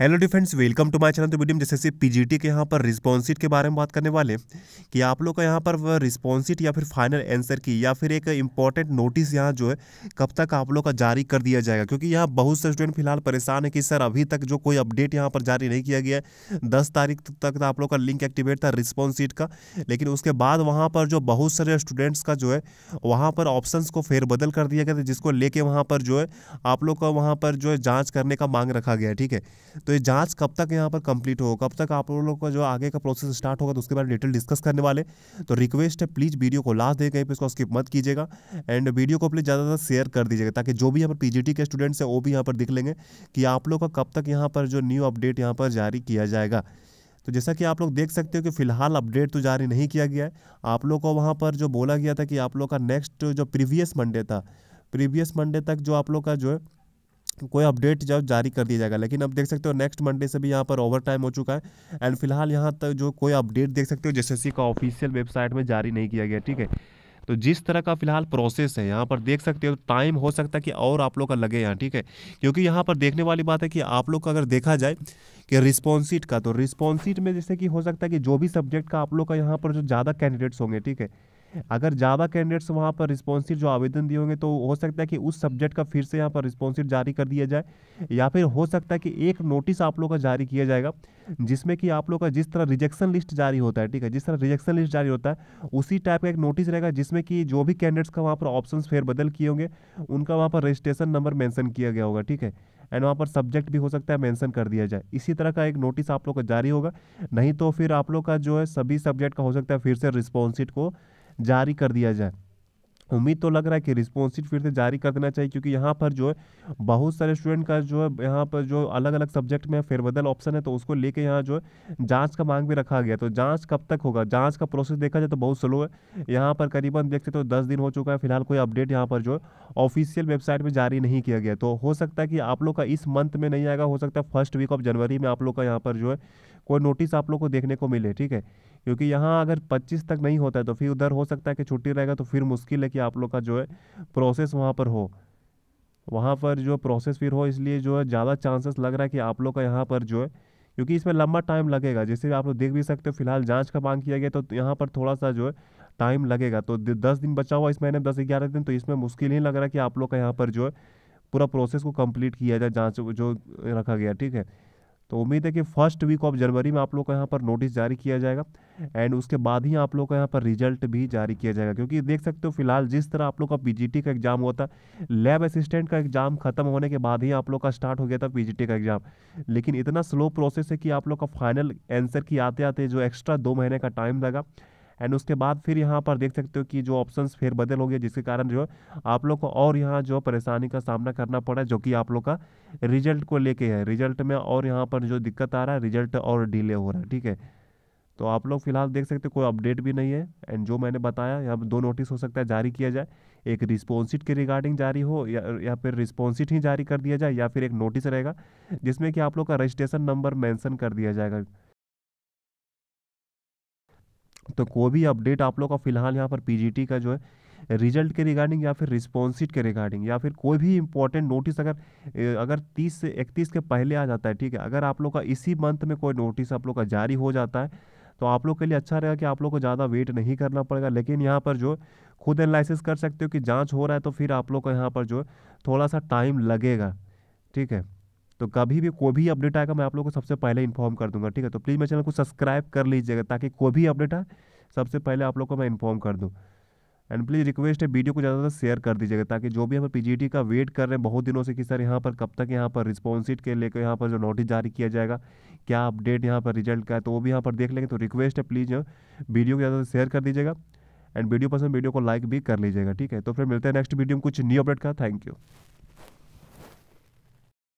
hello the friends welcome to my channel तो video में जैसे पीजीटी के यहाँ पर रिस्पॉन्सिट के बारे में बात करने वाले कि आप लोग का यहाँ पर रिस्पॉन्सिट या फिर फाइनल आंसर की या फिर एक इम्पॉर्टेंट नोटिस यहाँ जो है कब तक आप लोग का जारी कर दिया जाएगा क्योंकि यहाँ बहुत से स्टूडेंट फिलहाल परेशान है कि सर अभी तक जो कोई अपडेट यहाँ पर जारी नहीं किया गया है दस तारीख तक आप लोग का लिंक एक्टिवेट था रिस्पॉन्सिट का लेकिन उसके बाद वहाँ पर जो बहुत सारे स्टूडेंट्स का जो है वहाँ पर ऑप्शन को फेरबदल कर दिया गया था जिसको लेके वहाँ पर जो है आप लोग का वहाँ पर जो है जाँच करने का मांग रखा गया ठीक है तो ये जाँच कब तक यहाँ पर कंप्लीट हो कब तक आप लोगों का जो आगे का प्रोसेस स्टार्ट होगा तो उसके बारे में डिटेल डिस्कस करने वाले तो रिक्वेस्ट है प्लीज़ वीडियो को लास्ट दे कहीं पर इसको स्किप मत कीजिएगा एंड वीडियो को प्लीज़ ज़्यादा से शेयर कर दीजिएगा ताकि जो भी यहाँ पर पी के स्टूडेंट्स हैं वो भी यहाँ पर दिख लेंगे कि आप लोग का कब तक यहाँ पर जो न्यू अपडेट यहाँ पर जारी किया जाएगा तो जैसा कि आप लोग देख सकते हो कि फिलहाल अपडेट तो जारी नहीं किया गया है आप लोग को वहाँ पर जो बोला गया था कि आप लोग का नेक्स्ट जो प्रीवियस मंडे था प्रीवियस मंडे तक जो आप लोग का जो है कोई अपडेट जब जारी कर दिया जाएगा लेकिन अब देख सकते हो नेक्स्ट मंडे से भी यहाँ पर ओवर टाइम हो चुका है एंड फिलहाल यहाँ तक जो कोई अपडेट देख सकते हो जेएसएससी का ऑफिशियल वेबसाइट में जारी नहीं किया गया ठीक है तो जिस तरह का फिलहाल प्रोसेस है यहाँ पर देख सकते हो टाइम हो सकता है कि और आप लोग का लगे यहाँ ठीक है क्योंकि यहाँ पर देखने वाली बात है कि आप लोग का अगर देखा जाए कि रिस्पॉन्सिट का तो रिस्पॉन्सिट में जैसे कि हो सकता है कि जो भी सब्जेक्ट का आप लोग का यहाँ पर जो ज़्यादा कैंडिडेट्स होंगे ठीक है अगर ज़्यादा कैंडिडेट्स वहाँ पर रिस्पॉन्सिव जो आवेदन दिए होंगे तो हो सकता है कि उस सब्जेक्ट का फिर से यहाँ पर रिस्पॉन्सिव जारी कर दिया जाए या फिर हो सकता है कि एक नोटिस आप लोग का जारी किया जाएगा जिसमें कि आप लोग का जिस तरह रिजेक्शन लिस्ट जारी होता है ठीक है जिस तरह रिजेक्शन लिस्ट जारी होता है उसी टाइप का एक नोटिस रहेगा जिसमें कि जो भी कैंडिडेट्स का वहाँ पर ऑप्शन फेरबदल किए होंगे उनका वहाँ पर रजिस्ट्रेशन नंबर मैंसन किया गया होगा ठीक है एंड वहाँ पर सब्जेक्ट भी हो सकता है मेंशन कर दिया जाए इसी तरह का एक नोटिस आप लोग का जारी होगा नहीं तो फिर आप लोग का जो है सभी सब्जेक्ट का हो सकता है फिर से रिस्पॉन्सिट को जारी कर दिया जाए उम्मीद तो लग रहा है कि रिस्पॉन्स फिर से जारी कर देना चाहिए क्योंकि यहाँ पर जो है बहुत सारे स्टूडेंट का जो है यहाँ पर जो अलग अलग सब्जेक्ट में फेरबदल ऑप्शन है तो उसको लेके यहाँ जो है जाँच का मांग भी रखा गया तो जांच कब तक होगा जांच का प्रोसेस देखा जाए तो बहुत स्लो है यहाँ पर करीबन देखते तो दस दिन हो चुका है फिलहाल कोई अपडेट यहाँ पर जो ऑफिशियल वेबसाइट पर जारी नहीं किया गया तो हो सकता है कि आप लोग का इस मंथ में नहीं आएगा हो सकता है फर्स्ट वीक ऑफ जनवरी में आप लोग का यहाँ पर जो है कोई नोटिस आप लोग को देखने को मिले ठीक है क्योंकि यहाँ अगर पच्चीस तक नहीं होता है तो फिर उधर हो सकता है कि छुट्टी रहेगा तो फिर मुश्किल है कि आप लोग का जो है प्रोसेस वहाँ पर हो वहाँ पर जो प्रोसेस फिर हो इसलिए जो है ज़्यादा चांसेस लग रहा है कि आप लोग का यहाँ पर जो है क्योंकि इसमें लंबा टाइम लगेगा जैसे आप लोग देख भी सकते हो फिलहाल जाँच का मांग किया गया तो यहाँ पर थोड़ा सा जो है टाइम लगेगा तो दस दिन बचा हुआ इस महीने दस ग्यारह दिन तो इसमें मुश्किल ही लग रहा है कि आप लोग का यहाँ पर जो है पूरा प्रोसेस को कंप्लीट किया जाए जांच जो रखा गया ठीक है तो उम्मीद है कि फर्स्ट वीक ऑफ जनवरी में आप लोग का यहाँ पर नोटिस जारी किया जाएगा एंड उसके बाद ही आप लोग का यहाँ पर रिजल्ट भी जारी किया जाएगा क्योंकि देख सकते हो फिलहाल जिस तरह आप लोग का पी का एग्जाम हुआ था लैब असिस्टेंट का एग्जाम खत्म होने के बाद ही आप लोग का स्टार्ट हो गया था पी का एग्जाम लेकिन इतना स्लो प्रोसेस है कि आप लोग का फाइनल आंसर की आते आते जो एक्स्ट्रा दो महीने का टाइम लगा एंड उसके बाद फिर यहाँ पर देख सकते हो कि जो ऑप्शन फिर बदल हो गए जिसके कारण जो है आप लोग को और यहाँ जो परेशानी का सामना करना पड़ा जो कि आप लोग का रिजल्ट को लेके है रिजल्ट में और यहाँ पर जो दिक्कत आ रहा है रिजल्ट और डिले हो रहा है ठीक है तो आप लोग फिलहाल देख सकते कोई अपडेट भी नहीं है एंड जो मैंने बताया यहाँ पर दो नोटिस हो सकता है जारी किया जाए एक रिस्पॉन्सिट के रिगार्डिंग जारी हो या या फिर रिस्पॉन्सिट ही जारी कर दिया जाए या फिर एक नोटिस रहेगा जिसमें कि आप लोग का रजिस्ट्रेशन नंबर मेंशन कर दिया जाएगा तो कोई भी अपडेट आप लोग का फिलहाल यहाँ पर पी का जो है रिजल्ट के रिगार्डिंग या फिर रिस्पॉन्सिट के रिगार्डिंग या फिर कोई भी इंपॉर्टेंट नोटिस अगर अगर 30 से 31 के पहले आ जाता है ठीक है अगर आप लोग का इसी मंथ में कोई नोटिस आप लोग का जारी हो जाता है तो आप लोग के लिए अच्छा रहेगा कि आप लोग को ज़्यादा वेट नहीं करना पड़ेगा लेकिन यहाँ पर जो खुद एनालिसिस कर सकते हो कि जाँच हो रहा है तो फिर आप लोग का यहाँ पर जो थोड़ा सा टाइम लगेगा ठीक है तो कभी भी कोई भी अपडेट आएगा मैं आप लोगों को सबसे पहले इन्फॉर्म कर दूंगा ठीक है तो प्लीज़ मेरे चैनल को सब्सक्राइब कर लीजिएगा ताकि कोई भी अपडेट आए सबसे पहले आप लोग को मैं इन्फॉर्म कर दूँ एंड प्लीज़ रिक्वेस्ट है वीडियो को ज़्यादा ज़्यादा शेयर कर दीजिएगा ताकि जो भी हमें पीजीटी का वेट कर रहे हैं बहुत दिनों से कि सर यहाँ पर कब तक यहाँ पर रिस्पॉन्सिट के लेकर यहाँ पर जो नोटिस जारी किया जाएगा क्या अपडेट यहाँ पर रिजल्ट का है तो वो भी यहाँ पर देख लेंगे तो रिक्वेस्ट है प्लीज़ वीडियो को ज़्यादा से शेयर कर दीजिएगा एंड वीडियो पसंद वीडियो को लाइक भी कर लीजिएगा ठीक है तो फिर मिलते हैं नेक्स्ट वीडियो में कुछ न्यू अपडेट का थैंक यू